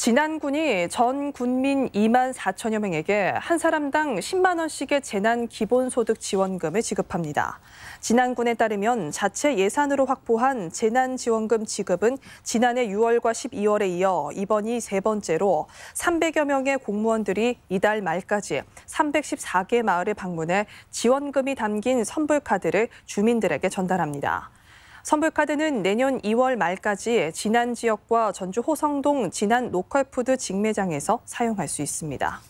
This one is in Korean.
지난군이 전 군민 2만 4천여 명에게 한 사람당 10만 원씩의 재난 기본소득 지원금을 지급합니다. 지난군에 따르면 자체 예산으로 확보한 재난지원금 지급은 지난해 6월과 12월에 이어 이번이 세 번째로 300여 명의 공무원들이 이달 말까지 314개 마을을 방문해 지원금이 담긴 선불카드를 주민들에게 전달합니다. 선불카드는 내년 2월 말까지 진안 지역과 전주 호성동 진안 로컬푸드 직매장에서 사용할 수 있습니다.